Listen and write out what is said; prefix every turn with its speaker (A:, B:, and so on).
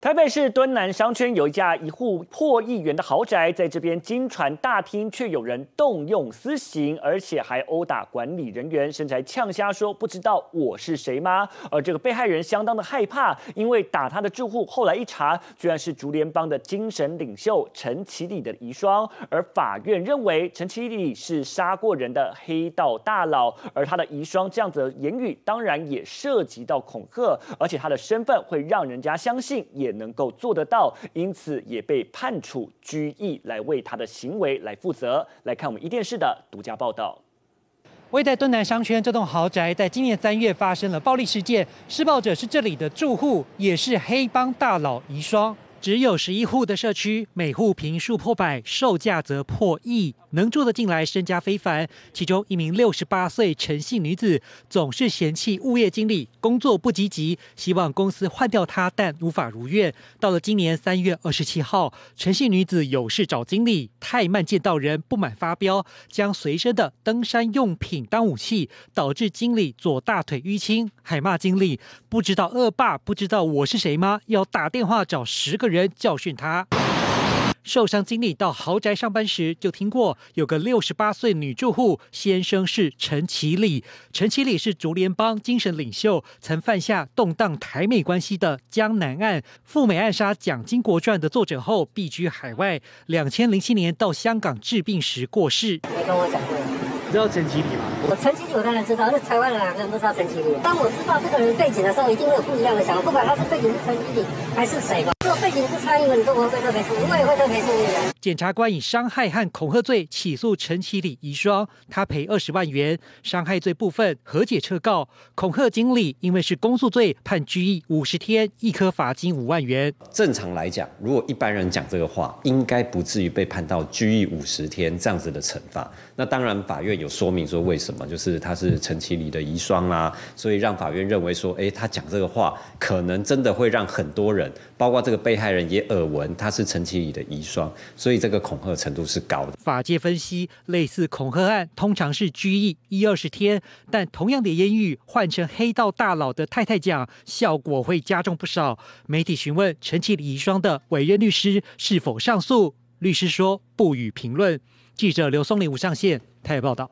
A: 台北市敦南商圈有一家一户破亿元的豪宅，在这边经传大厅却有人动用私刑，而且还殴打管理人员，甚至还呛瞎说不知道我是谁吗？而这个被害人相当的害怕，因为打他的住户后来一查，居然是竹联帮的精神领袖陈启礼的遗孀。而法院认为陈启礼是杀过人的黑道大佬，而他的遗孀这样子的言语当然也涉及到恐吓，而且他的身份会让人家相信也。也能够做得到，因此也被判处拘役来为他的行为来负责。来看我们一电视的独家报道。
B: 位在敦南商圈这栋豪宅，在今年三月发生了暴力事件，施暴者是这里的住户，也是黑帮大佬遗孀。只有十一户的社区，每户平数破百，售价则破亿，能住得进来，身家非凡。其中一名六十八岁陈姓女子，总是嫌弃物业经理工作不积极，希望公司换掉她，但无法如愿。到了今年三月二十七号，陈姓女子有事找经理，太慢，见到人不满发飙，将随身的登山用品当武器，导致经理左大腿淤青，还骂经理不知道恶霸不知道我是谁吗？要打电话找十个。人教训他。受伤经历到豪宅上班时，就听过有个六十八岁女住户，先生是陈其礼。陈其礼是竹联帮精神领袖，曾犯下动荡台美关系的“江南案”，赴美暗杀蒋经国传的作者后，避居海外。两千零七年到香港治病时过世。你跟我讲过，你知道陈其礼吗？我陈其礼我当然知道，是台湾人，人都知道陈其礼。当我知道这个人背景的时候，一定会有不一样的想法。不管他是背景是陈其礼。还是谁吧？这个背景不参与，你都不会特别注会特别检察官以伤害和恐吓罪起诉陈启礼遗孀，他赔二十万元。伤害罪部分和解撤
C: 告，恐吓经理因为是公诉罪，判拘役五十天，一颗罚金五万元。正常来讲，如果一般人讲这个话，应该不至于被判到拘役五十天这样子的惩罚。那当然，法院有说明说为什么，就是他是陈启礼的遗孀啦，所以让法院认为说，哎，他讲这个话可能真的会让很多人。包括这个被害人也耳闻，他是陈其礼的遗孀，所以这个恐吓程度是高的。法
B: 界分析，类似恐吓案通常是拘役一二十天，但同样的言语换成黑道大佬的太太讲，效果会加重不少。媒体询问陈其礼遗孀的委任律师是否上诉，律师说不予评论。记者刘松林无上线，台北报道。